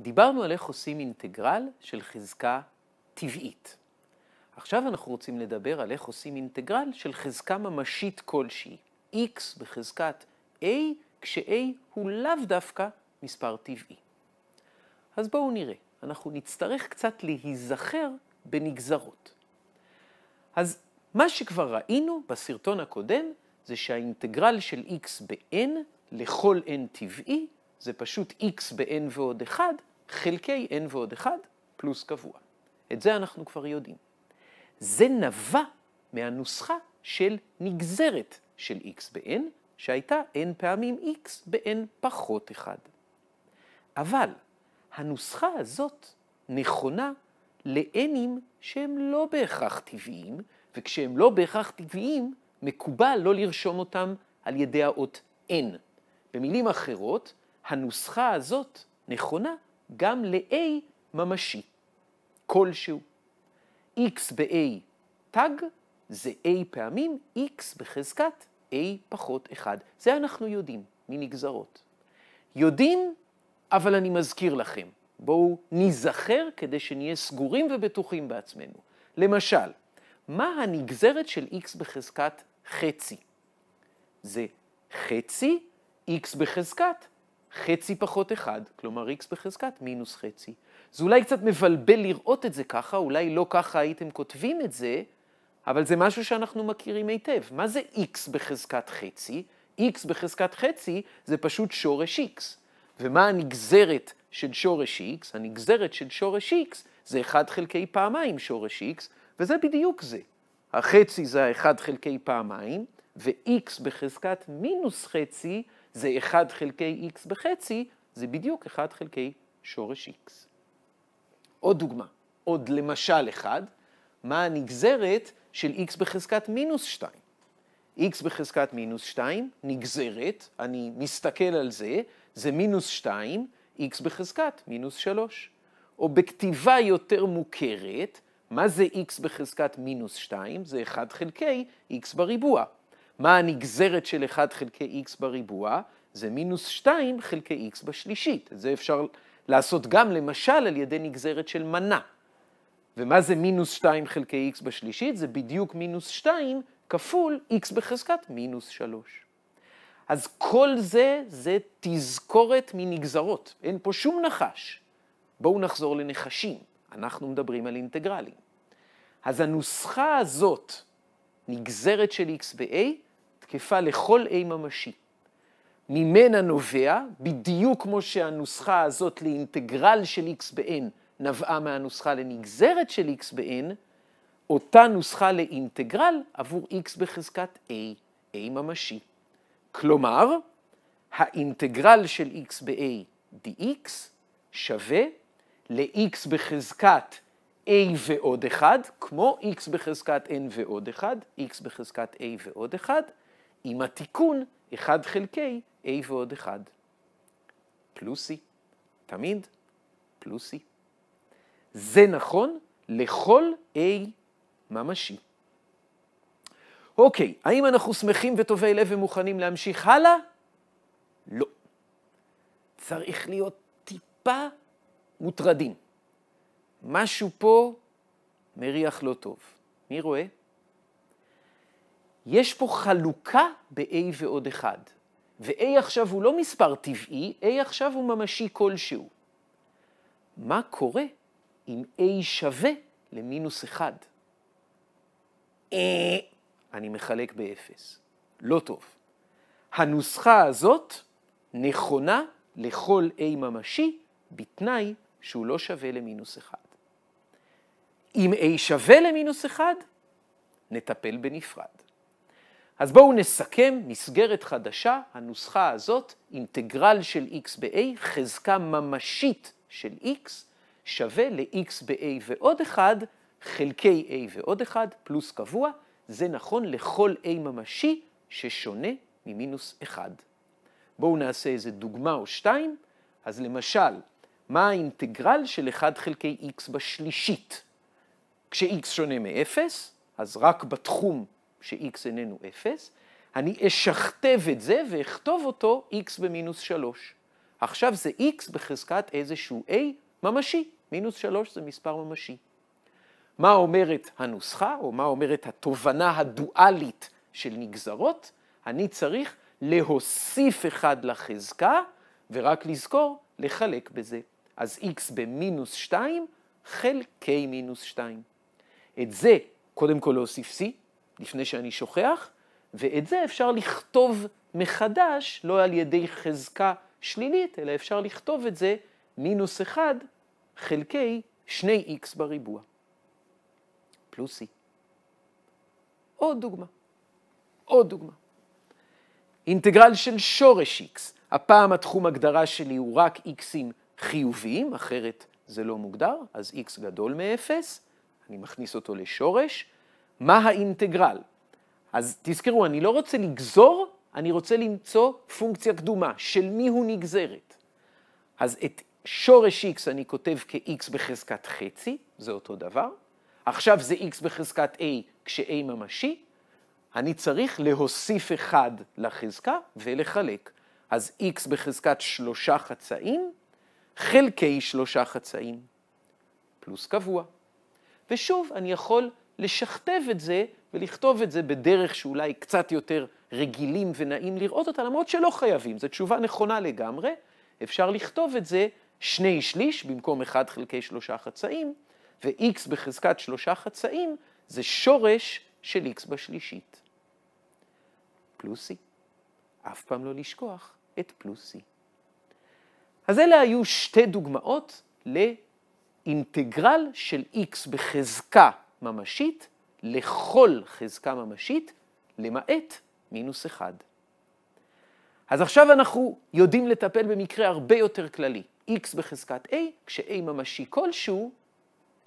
דיברנו על איך עושים אינטגרל של חזקה טבעית. עכשיו אנחנו רוצים לדבר על איך עושים אינטגרל של חזקה ממשית כלשהי, x בחזקת a, כש-a הוא לאו דווקא מספר טבעי. אז בואו נראה, אנחנו נצטרך קצת להיזכר בנגזרות. אז מה שכבר ראינו בסרטון הקודם זה שהאינטגרל של x ב-n לכל n טבעי זה פשוט x ב-n ועוד 1 חלקי n ועוד 1 פלוס קבוע. את זה אנחנו כבר יודעים. זה נבע מהנוסחה של נגזרת של x ב-n, שהייתה n פעמים x ב-n פחות 1. אבל הנוסחה הזאת נכונה ל-nים שהם לא בהכרח טבעיים, וכשהם לא בהכרח טבעיים, מקובל לא לרשום אותם על ידי האות n. במילים אחרות, הנוסחה הזאת נכונה גם ל-A ממשי, כלשהו. x ב-A תג זה A פעמים x בחזקת A פחות 1. זה אנחנו יודעים מנגזרות. יודעים, אבל אני מזכיר לכם, בואו ניזכר כדי שנהיה סגורים ובטוחים בעצמנו. למשל, מה הנגזרת של x בחזקת חצי? זה חצי x בחזקת חצי פחות אחד, כלומר x בחזקת מינוס חצי. זה אולי קצת מבלבל לראות את זה ככה, אולי לא ככה הייתם כותבים את זה, אבל זה משהו שאנחנו מכירים היטב. מה זה x בחזקת חצי? x בחזקת חצי זה פשוט שורש x. ומה הנגזרת של שורש x? הנגזרת של שורש x זה 1 חלקי פעמיים שורש x, וזה בדיוק זה. החצי זה ה 1 חלקי פעמיים, ו-x בחזקת מינוס חצי זה 1 חלקי x בחצי, זה בדיוק 1 חלקי שורש x. עוד דוגמה, עוד למשל אחד, מה הנגזרת של x בחזקת מינוס 2? x בחזקת מינוס 2 נגזרת, אני מסתכל על זה, זה מינוס 2, x בחזקת מינוס 3. או בכתיבה יותר מוכרת, מה זה x בחזקת מינוס 2? זה 1 חלקי x בריבוע. מה הנגזרת של 1 חלקי x בריבוע? זה מינוס 2 חלקי x בשלישית. את זה אפשר לעשות גם למשל על ידי נגזרת של מנה. ומה זה מינוס 2 חלקי x בשלישית? זה בדיוק מינוס 2 כפול x בחזקת מינוס 3. אז כל זה, זה תזכורת מנגזרות, אין פה שום נחש. בואו נחזור לנחשים, אנחנו מדברים על אינטגרלים. אז הנוסחה הזאת, נגזרת של x ב-a, תקפה לכל אי ממשי. ממנה נובע, בדיוק כמו שהנוסחה הזאת לאינטגרל של x ב-n נבעה מהנוסחה לנגזרת של x ב-n, אותה נוסחה לאינטגרל עבור x בחזקת a, a ממשי. כלומר, האינטגרל של x ב-a dx שווה ל-x בחזקת a ועוד 1, כמו x בחזקת n ועוד 1, x בחזקת a ועוד 1, עם התיקון 1 חלקי a ועוד 1. פלוסי, תמיד פלוסי. זה נכון לכל a ממשי. אוקיי, האם אנחנו שמחים וטובי לב ומוכנים להמשיך הלאה? לא. צריך להיות טיפה מוטרדים. משהו פה מריח לא טוב. מי רואה? יש פה חלוקה ב-A ועוד אחד. ו-A עכשיו הוא לא מספר טבעי, A עכשיו הוא ממשי כלשהו. מה קורה אם A שווה למינוס 1? אה. אני מחלק ב-0. לא טוב. הנוסחה הזאת נכונה לכל A ממשי, בתנאי שהוא לא שווה למינוס 1. אם A שווה למינוס 1, נטפל בנפרד. אז בואו נסכם מסגרת חדשה, הנוסחה הזאת, אינטגרל של x ב-a, חזקה ממשית של x, שווה ל-x ב-a ועוד 1 חלקי a ועוד 1 פלוס קבוע, זה נכון לכל a ממשי ששונה ממינוס 1. בואו נעשה איזה דוגמה או שתיים. אז למשל, מה האינטגרל של 1 חלקי x בשלישית? כש-x שונה מ-0, אז רק בתחום ש-x איננו 0, אני אשכתב את זה ואכתוב אותו x במינוס 3. עכשיו זה x בחזקת איזשהו a ממשי, מינוס 3 זה מספר ממשי. מה אומרת הנוסחה, או מה אומרת התובנה הדואלית של נגזרות? אני צריך להוסיף אחד לחזקה, ורק לזכור, לחלק בזה. אז x במינוס 2 חלקי מינוס 2. את זה קודם כל להוסיף c, לפני שאני שוכח, ואת זה אפשר לכתוב מחדש, לא על ידי חזקה שלילית, אלא אפשר לכתוב את זה מינוס 1 חלקי 2x בריבוע. פלוסי. עוד דוגמה. עוד דוגמה. אינטגרל של שורש x. הפעם התחום הגדרה שלי הוא רק x'ים חיוביים, אחרת זה לא מוגדר, אז x גדול מ-0, אני מכניס אותו לשורש, מה האינטגרל? אז תזכרו, אני לא רוצה לגזור, אני רוצה למצוא פונקציה קדומה, של מי הוא נגזרת. אז את שורש x אני כותב כ-x בחזקת חצי, זה אותו דבר. עכשיו זה x בחזקת a כש-a ממשי. אני צריך להוסיף אחד לחזקה ולחלק. אז x בחזקת שלושה חצאים חלקי שלושה חצאים, פלוס קבוע. ושוב, אני יכול לשכתב את זה ולכתוב את זה בדרך שאולי קצת יותר רגילים ונעים לראות אותה, למרות שלא חייבים, זו תשובה נכונה לגמרי. אפשר לכתוב את זה שני שליש במקום אחד חלקי שלושה חצאים, ו-x בחזקת שלושה חצאים זה שורש של x בשלישית. פלוסי. אף פעם לא לשכוח את פלוסי. אז אלה היו שתי דוגמאות לאינטגרל של x בחזקה ממשית לכל חזקה ממשית, למעט מינוס אחד. אז עכשיו אנחנו יודעים לטפל במקרה הרבה יותר כללי, x בחזקת a, כש-a ממשי כלשהו,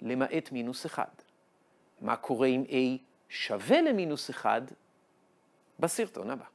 למעט מינוס אחד. מה קורה אם a שווה למינוס אחד? בסרטון הבא.